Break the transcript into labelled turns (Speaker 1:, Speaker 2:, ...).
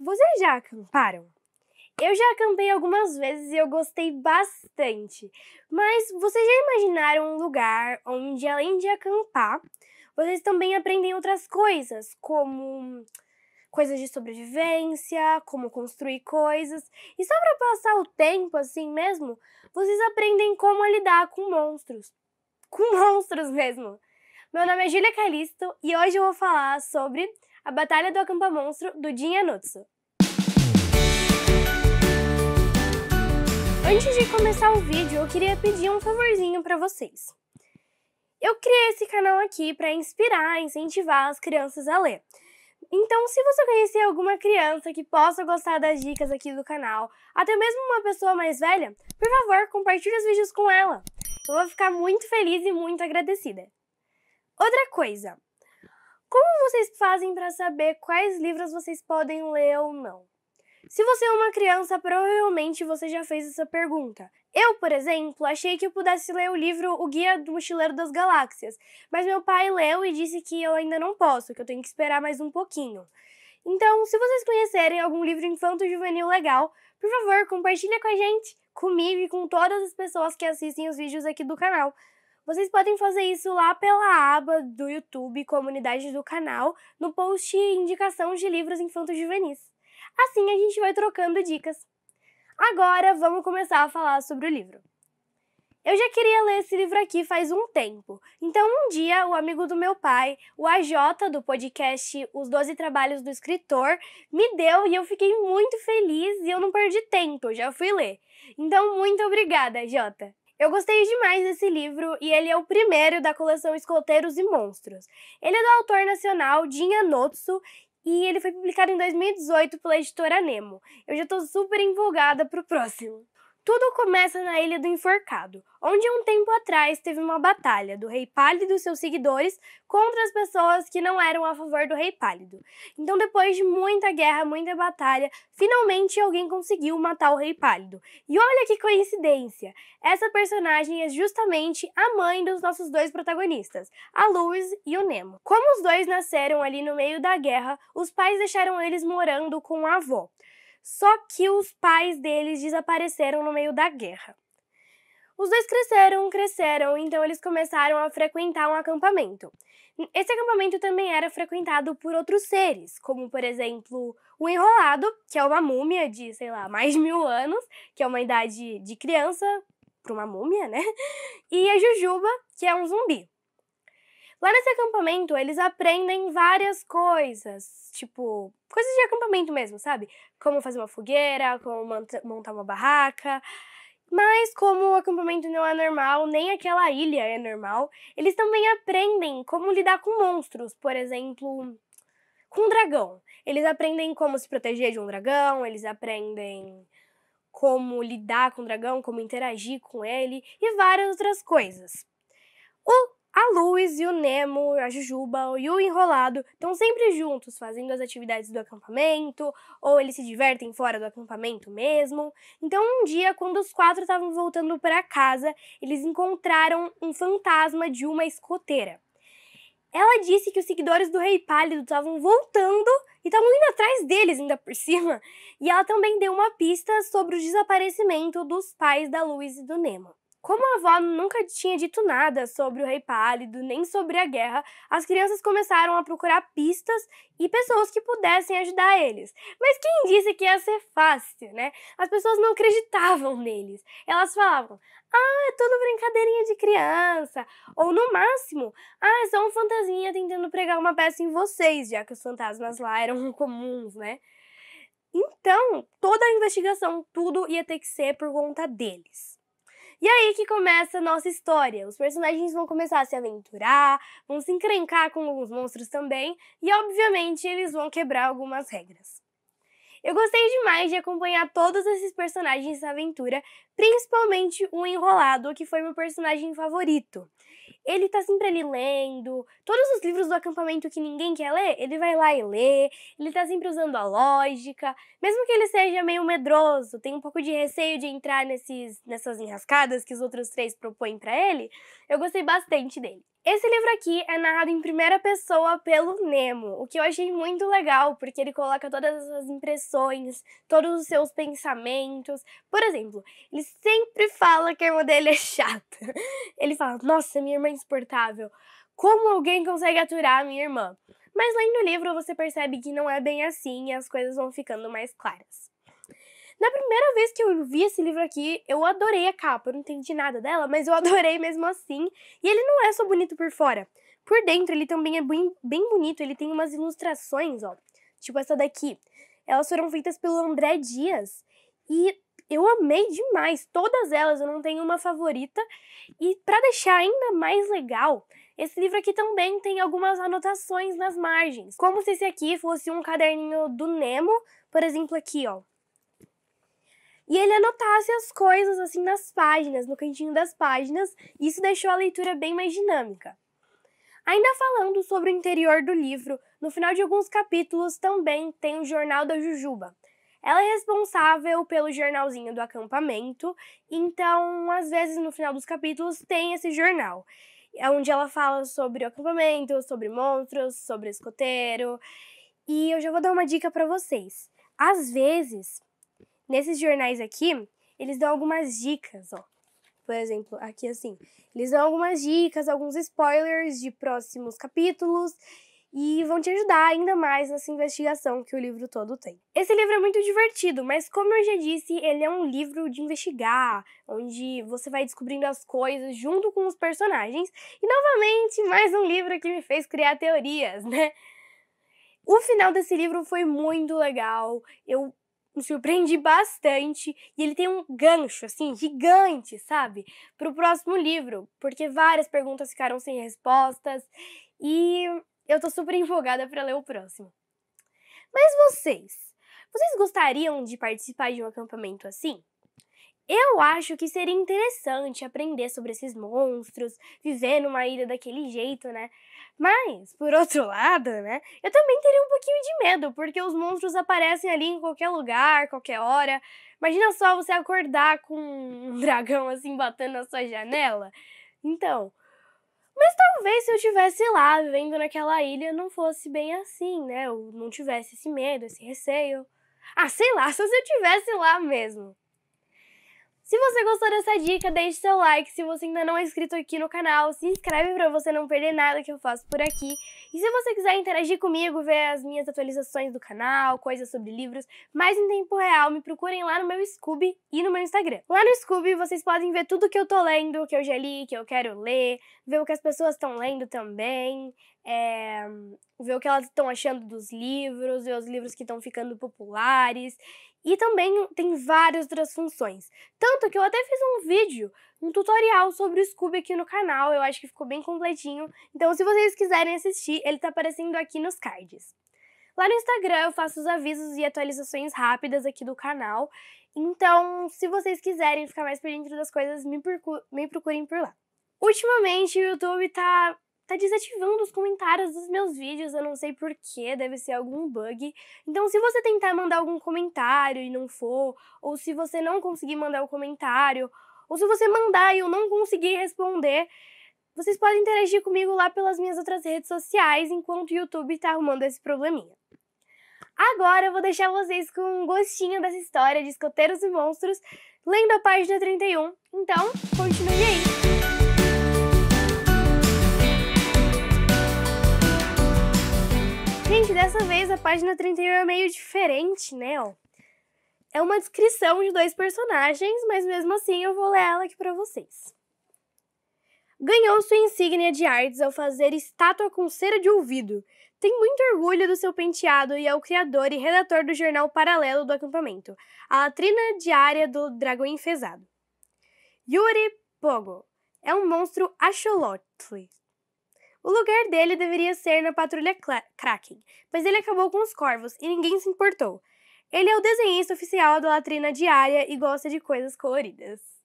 Speaker 1: Vocês já acamparam? Eu já acampei algumas vezes e eu gostei bastante. Mas vocês já imaginaram um lugar onde, além de acampar, vocês também aprendem outras coisas, como coisas de sobrevivência, como construir coisas. E só para passar o tempo assim mesmo, vocês aprendem como lidar com monstros. Com monstros mesmo. Meu nome é Julia Calisto e hoje eu vou falar sobre a Batalha do Acampa Monstro, do Jin Yanutsu. Antes de começar o vídeo, eu queria pedir um favorzinho para vocês. Eu criei esse canal aqui para inspirar, incentivar as crianças a ler. Então, se você conhecer alguma criança que possa gostar das dicas aqui do canal, até mesmo uma pessoa mais velha, por favor, compartilhe os vídeos com ela. Eu vou ficar muito feliz e muito agradecida. Outra coisa, como vocês fazem para saber quais livros vocês podem ler ou não? Se você é uma criança, provavelmente você já fez essa pergunta. Eu, por exemplo, achei que eu pudesse ler o livro O Guia do Mochileiro das Galáxias, mas meu pai leu e disse que eu ainda não posso, que eu tenho que esperar mais um pouquinho. Então, se vocês conhecerem algum livro infanto-juvenil legal, por favor, compartilha com a gente, comigo e com todas as pessoas que assistem os vídeos aqui do canal. Vocês podem fazer isso lá pela aba do YouTube Comunidade do canal, no post Indicação de Livros Infantos Juvenis. Assim a gente vai trocando dicas. Agora vamos começar a falar sobre o livro. Eu já queria ler esse livro aqui faz um tempo. Então, um dia, o amigo do meu pai, o AJ do podcast Os Doze Trabalhos do Escritor, me deu e eu fiquei muito feliz e eu não perdi tempo, já fui ler. Então, muito obrigada, AJ. Eu gostei demais desse livro e ele é o primeiro da coleção Escoteiros e Monstros. Ele é do autor nacional Dinha Anotsu e ele foi publicado em 2018 pela editora Nemo. Eu já tô super empolgada pro próximo. Tudo começa na Ilha do Enforcado, onde um tempo atrás teve uma batalha do Rei Pálido e seus seguidores contra as pessoas que não eram a favor do Rei Pálido. Então, depois de muita guerra, muita batalha, finalmente alguém conseguiu matar o Rei Pálido. E olha que coincidência! Essa personagem é justamente a mãe dos nossos dois protagonistas, a Luz e o Nemo. Como os dois nasceram ali no meio da guerra, os pais deixaram eles morando com a avó. Só que os pais deles desapareceram no meio da guerra. Os dois cresceram, cresceram, então eles começaram a frequentar um acampamento. Esse acampamento também era frequentado por outros seres, como por exemplo o enrolado, que é uma múmia de, sei lá, mais de mil anos, que é uma idade de criança para uma múmia, né? E a Jujuba, que é um zumbi. Lá nesse acampamento, eles aprendem várias coisas, tipo, coisas de acampamento mesmo, sabe? Como fazer uma fogueira, como montar uma barraca. Mas como o acampamento não é normal, nem aquela ilha é normal, eles também aprendem como lidar com monstros, por exemplo, com um dragão. Eles aprendem como se proteger de um dragão, eles aprendem como lidar com o dragão, como interagir com ele e várias outras coisas. O a Luz e o Nemo, a Jujuba e o Enrolado estão sempre juntos, fazendo as atividades do acampamento, ou eles se divertem fora do acampamento mesmo. Então, um dia, quando os quatro estavam voltando para casa, eles encontraram um fantasma de uma escoteira. Ela disse que os seguidores do Rei Pálido estavam voltando e estavam indo atrás deles, ainda por cima. E ela também deu uma pista sobre o desaparecimento dos pais da Luz e do Nemo. Como a avó nunca tinha dito nada sobre o Rei Pálido, nem sobre a guerra, as crianças começaram a procurar pistas e pessoas que pudessem ajudar eles. Mas quem disse que ia ser fácil, né? As pessoas não acreditavam neles. Elas falavam: ah, é tudo brincadeirinha de criança. Ou no máximo, ah, é só um fantasinha tentando pregar uma peça em vocês, já que os fantasmas lá eram comuns, né? Então, toda a investigação, tudo ia ter que ser por conta deles. E aí que começa a nossa história. Os personagens vão começar a se aventurar, vão se encrencar com alguns monstros também, e obviamente eles vão quebrar algumas regras. Eu gostei demais de acompanhar todos esses personagens na aventura, principalmente o Enrolado, que foi meu personagem favorito ele tá sempre ali lendo. Todos os livros do acampamento que ninguém quer ler, ele vai lá e lê. Ele tá sempre usando a lógica. Mesmo que ele seja meio medroso, tem um pouco de receio de entrar nesses, nessas enrascadas que os outros três propõem para ele, eu gostei bastante dele. Esse livro aqui é narrado em primeira pessoa pelo Nemo, o que eu achei muito legal, porque ele coloca todas essas impressões, todos os seus pensamentos. Por exemplo, ele sempre fala que a irmã dele é chata. Ele fala: Nossa, minha irmã insuportável. Como alguém consegue aturar a minha irmã? Mas lendo o livro você percebe que não é bem assim e as coisas vão ficando mais claras. Na primeira vez que eu vi esse livro aqui, eu adorei a capa. Eu não entendi nada dela, mas eu adorei mesmo assim. E ele não é só bonito por fora. Por dentro ele também é bem, bem bonito. Ele tem umas ilustrações, ó. Tipo essa daqui. Elas foram feitas pelo André Dias. E eu amei demais todas elas, eu não tenho uma favorita. E para deixar ainda mais legal, esse livro aqui também tem algumas anotações nas margens, como se esse aqui fosse um caderninho do Nemo, por exemplo, aqui, ó. E ele anotasse as coisas assim nas páginas, no cantinho das páginas, isso deixou a leitura bem mais dinâmica. Ainda falando sobre o interior do livro, no final de alguns capítulos também tem o Jornal da Jujuba, ela é responsável pelo jornalzinho do acampamento, então, às vezes, no final dos capítulos, tem esse jornal é onde ela fala sobre o acampamento, sobre monstros, sobre escoteiro. E eu já vou dar uma dica para vocês. Às vezes, nesses jornais aqui, eles dão algumas dicas, ó. Por exemplo, aqui assim, eles dão algumas dicas, alguns spoilers de próximos capítulos e vão te ajudar ainda mais nessa investigação que o livro todo tem. Esse livro é muito divertido, mas como eu já disse, ele é um livro de investigar, onde você vai descobrindo as coisas junto com os personagens. E novamente, mais um livro que me fez criar teorias, né? O final desse livro foi muito legal. Eu me surpreendi bastante e ele tem um gancho assim gigante, sabe, para o próximo livro, porque várias perguntas ficaram sem respostas e eu tô super empolgada para ler o próximo. Mas vocês, vocês gostariam de participar de um acampamento assim? Eu acho que seria interessante aprender sobre esses monstros, viver numa ilha daquele jeito, né? Mas, por outro lado, né? Eu também teria um pouquinho de medo, porque os monstros aparecem ali em qualquer lugar, qualquer hora. Imagina só você acordar com um dragão assim batendo na sua janela. Então, mas talvez se eu tivesse lá, vivendo naquela ilha, não fosse bem assim, né? Eu não tivesse esse medo, esse receio. Ah, sei lá, só se eu tivesse lá mesmo. Se você gostou dessa dica, deixe seu like. Se você ainda não é inscrito aqui no canal, se inscreve para você não perder nada que eu faço por aqui. E se você quiser interagir comigo, ver as minhas atualizações do canal, coisas sobre livros, mais em tempo real, me procurem lá no meu Scooby e no meu Instagram. Lá no Scooby vocês podem ver tudo que eu tô lendo, que eu já li, que eu quero ler, ver o que as pessoas estão lendo também. É ver o que elas estão achando dos livros, ver os livros que estão ficando populares. E também tem várias outras funções. Tanto que eu até fiz um vídeo, um tutorial sobre o Scooby aqui no canal, eu acho que ficou bem completinho. Então, se vocês quiserem assistir, ele tá aparecendo aqui nos cards. Lá no Instagram eu faço os avisos e atualizações rápidas aqui do canal. Então, se vocês quiserem ficar mais por dentro das coisas, me, procurem por lá. Ultimamente o YouTube tá tá desativando os comentários dos meus vídeos, eu não sei porquê, deve ser algum bug. Então, se você tentar mandar algum comentário e não for, ou se você não conseguir mandar o comentário, ou se você mandar e eu não conseguir responder, vocês podem interagir comigo lá pelas minhas outras redes sociais, enquanto o YouTube tá arrumando esse probleminha. Agora eu vou deixar vocês com um gostinho dessa história de escoteiros e monstros, lendo a página 31. Então, continue aí! Gente, dessa vez a página 31 é meio diferente, né? Ó. É uma descrição de dois personagens, mas mesmo assim eu vou ler ela aqui para vocês. Ganhou sua insígnia de artes ao fazer estátua com cera de ouvido. Tem muito orgulho do seu penteado e é o criador e redator do jornal paralelo do acampamento, a latrina diária do dragão enfesado. Yuri Pogo é um monstro axolotl o lugar dele deveria ser na Patrulha Kraken, mas ele acabou com os corvos e ninguém se importou. Ele é o desenhista oficial da latrina diária e gosta de coisas coloridas.